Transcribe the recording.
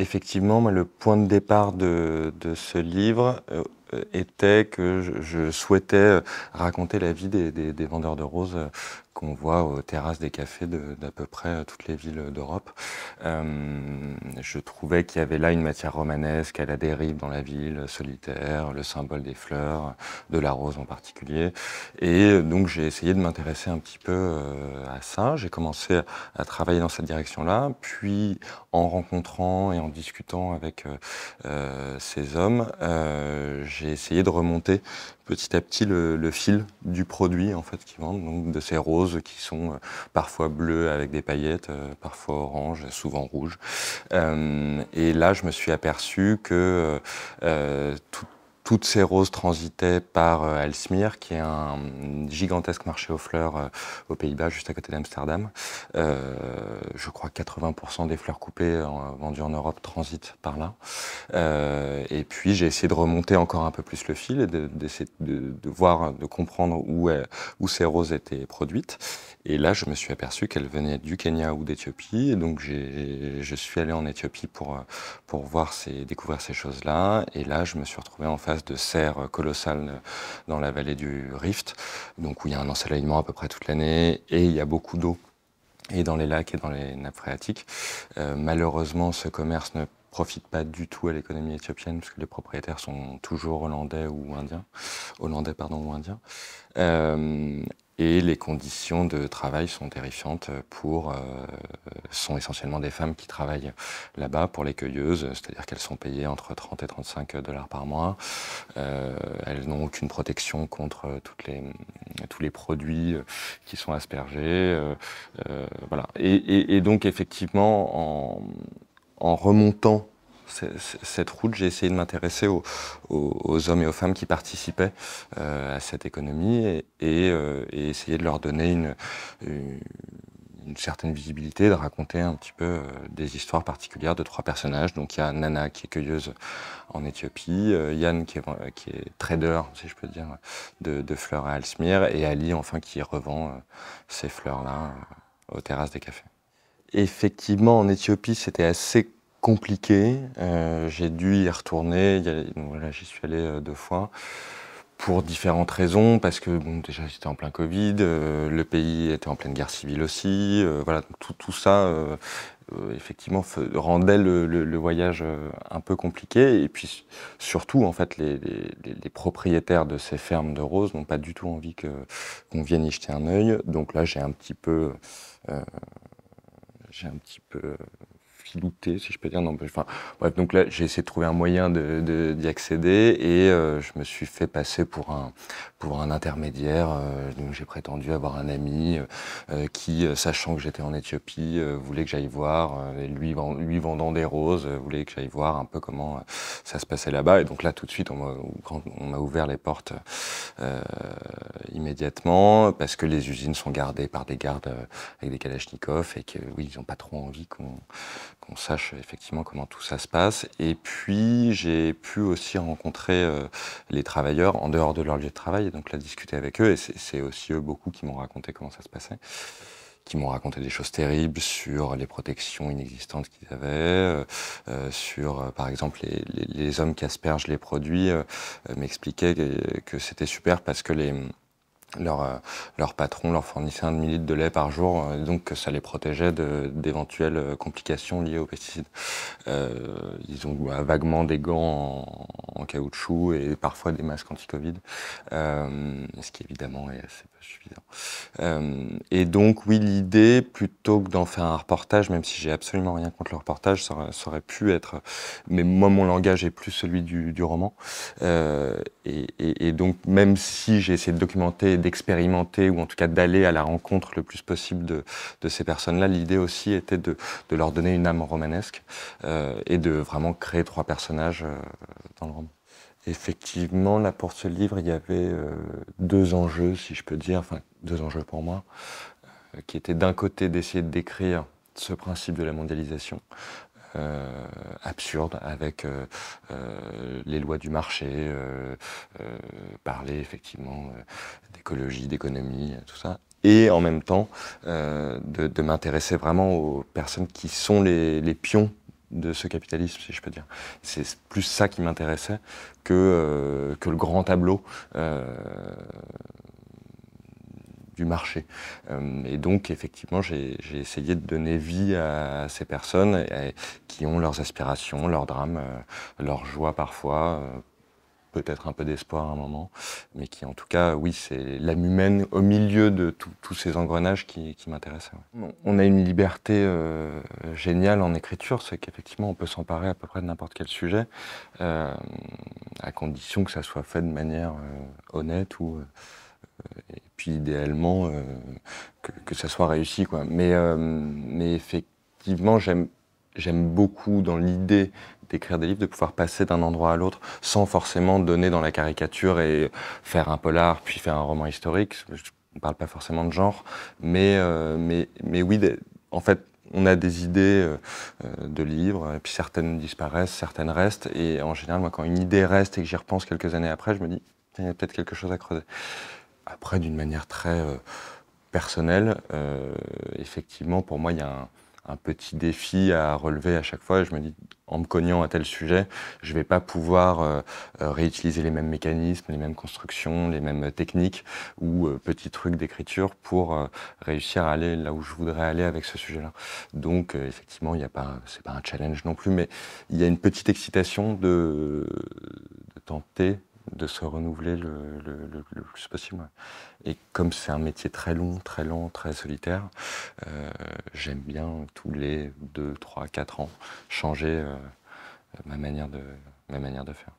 Effectivement, le point de départ de, ce livre euh, était que je, souhaitais euh, raconter la vie des vendeurs de roses euh, qu'on voit aux terrasses des cafés d'à peu près euh, toutes les villes euh, d'Europe. Euh, je trouvais qu'il y avait là une matière romanesque à la dérive dans la ville solitaire, le symbole des fleurs, de la rose en particulier. Et donc j'ai essayé de m'intéresser un petit peu à ça. J'ai commencé à travailler dans cette direction-là, puis en rencontrant et en discutant avec ces hommes, j'ai essayé de remonter petit à petit le, fil du produit en fait qu'ils vendent, donc de ces roses qui sont euh, parfois bleues avec des paillettes, euh, parfois orange, souvent rouge. Euh, et là, je me suis aperçu que tout toutes ces roses transitaient par Alsmir, euh, qui est un gigantesque marché aux fleurs euh, aux Pays-Bas, juste à côté d'Amsterdam. Euh, je crois que 80% des fleurs coupées vendues en Europe transitent par là. et puis j'ai essayé de remonter encore un peu plus le fil et d'essayer de, voir, de comprendre où, où ces roses étaient produites. Et là, je me suis aperçu qu'elles venaient du Kenya ou d'Éthiopie. donc je suis allé en Éthiopie pour, pour voir ces, découvrir ces choses-là. Et là, je me suis retrouvé en face de serre colossales dans la vallée du Rift, donc où il y a un ensoleillement à peu près toute l'année et il y a beaucoup d'eau et dans les lacs et dans les nappes phréatiques. Euh, malheureusement, ce commerce ne profite pas du tout à l'économie éthiopienne puisque les propriétaires sont toujours hollandais ou indiens, hollandais pardon ou indiens. Euh, et les conditions de travail sont terrifiantes pour, euh, sont essentiellement des femmes qui travaillent là-bas pour les cueilleuses, c'est-à-dire qu'elles sont payées entre 30 et 35 dollars par mois. Euh, elles n'ont aucune protection contre toutes les, tous les produits qui sont aspergés. Euh, voilà. Et, donc, effectivement, en remontant cette route, j'ai essayé de m'intéresser aux, hommes et aux femmes qui participaient euh, à cette économie euh, et, essayer de leur donner une, une, certaine visibilité, de raconter un petit peu euh, des histoires particulières de trois personnages. Donc il y a Nana qui est cueilleuse en Éthiopie, Yann qui est, qui est, trader, si je peux dire, de, de fleurs à Alsmir, et Ali enfin qui revend ces fleurs-là aux terrasses des cafés. Effectivement, en Éthiopie, c'était assez compliqué. Euh, j'ai dû y retourner. j'y suis allé euh, deux fois pour différentes raisons, parce que bon, déjà j'étais en plein Covid, euh, le pays était en pleine guerre civile aussi, voilà, tout, ça effectivement rendait le, voyage un peu compliqué, et puis surtout en fait les, propriétaires de ces fermes de roses n'ont pas du tout envie que, qu'on vienne y jeter un œil, donc là j'ai un petit peu... j'ai un petit peu douter si je peux dire. Non, enfin, donc là, j'ai essayé de trouver un moyen d'y accéder et euh, je me suis fait passer pour un, pour un intermédiaire. Euh, j'ai prétendu avoir un ami euh, qui, sachant que j'étais en Éthiopie, voulait que j'aille voir, lui, lui vendant des roses, voulait que j'aille voir un peu comment ça se passait là-bas. Et donc là, tout de suite, on m'a ouvert les portes immédiatement parce que les usines sont gardées par des gardes avec des kalachnikovs et que, oui, ils n'ont pas trop envie qu'on qu'on sache effectivement comment tout ça se passe. Et puis, j'ai pu aussi rencontrer euh, les travailleurs en dehors de leur lieu de travail, et donc là, discuter avec eux. Et c'est aussi eux beaucoup qui m'ont raconté comment ça se passait, qui m'ont raconté des choses terribles sur les protections inexistantes qu'ils avaient, euh, euh, sur, par exemple, les, hommes qui aspergent les produits m'expliquaient que c'était super parce que les leur, euh, leur patron leur fournissait un demi-litre de lait par jour, euh, donc ça les protégeait d'éventuelles euh, complications liées aux pesticides. Euh, ils ont bah, vaguement des gants en, caoutchouc et parfois des masques anti-Covid, euh, ce qui évidemment est assez euh, et donc, oui, l'idée, plutôt que d'en faire un reportage, même si j'ai absolument rien contre le reportage, ça aurait, pu être. Mais moi, mon langage est plus celui du, roman. Euh, et, donc, même si j'ai essayé de documenter, d'expérimenter, ou en tout cas d'aller à la rencontre le plus possible de, ces personnes-là, l'idée aussi était de, leur donner une âme romanesque euh, et de vraiment créer trois personnages dans le roman. Effectivement, là, pour ce livre, il y avait euh, deux enjeux, si je peux dire, enfin, deux enjeux pour moi, euh, qui étaient d'un côté d'essayer de décrire ce principe de la mondialisation, euh, absurde avec les lois du marché, parler effectivement d'écologie, d'économie, tout ça. Et en même temps, de, m'intéresser vraiment aux personnes qui sont les pions de ce capitalisme, si je peux dire. C'est plus ça qui m'intéressait que, euh, que le grand tableau euh, du marché. Euh, et donc, effectivement, j'ai essayé de donner vie à ces personnes qui ont leurs aspirations, leurs drames, leurs joies parfois peut-être un peu d'espoir à un moment, mais qui en tout cas, oui, c'est l'âme humaine au milieu de tous ces engrenages qui, qui m'intéressent. On a une liberté euh, géniale en écriture, c'est qu'effectivement, on peut s'emparer à peu près de n'importe quel sujet, euh, à condition que ça soit fait de manière euh, honnête ou et puis idéalement que, ça soit réussi, quoi. Mais, mais effectivement, j'aime j'aime beaucoup dans l'idée d'écrire des livres, de pouvoir passer d'un endroit à l'autre sans forcément donner dans la caricature et faire un polar puis faire un roman historique. Je ne parle pas forcément de genre, mais, euh, mais, mais oui, en fait, on a des idées euh, euh, de livres, et puis certaines disparaissent, certaines restent. Et en général, moi, quand une idée reste et que j'y repense quelques années après, je me dis, il y a peut-être quelque chose à creuser. Après, d'une manière très personnelle, effectivement, pour moi, il y a un un petit défi à relever à chaque fois. Je me dis, en me cognant à tel sujet, je ne vais pas pouvoir euh, euh, réutiliser les mêmes mécanismes, les mêmes constructions, les mêmes euh, techniques ou petits trucs d'écriture pour réussir à aller là où je voudrais aller avec ce sujet-là. Donc, effectivement, ce n'est pas, un challenge non plus, mais il y a une petite excitation de tenter de se renouveler le, plus possible. Et comme c'est un métier très long, très lent, très solitaire, euh, j'aime bien tous les 2, 3, 4 ans changer euh, ma, manière de, ma manière de faire.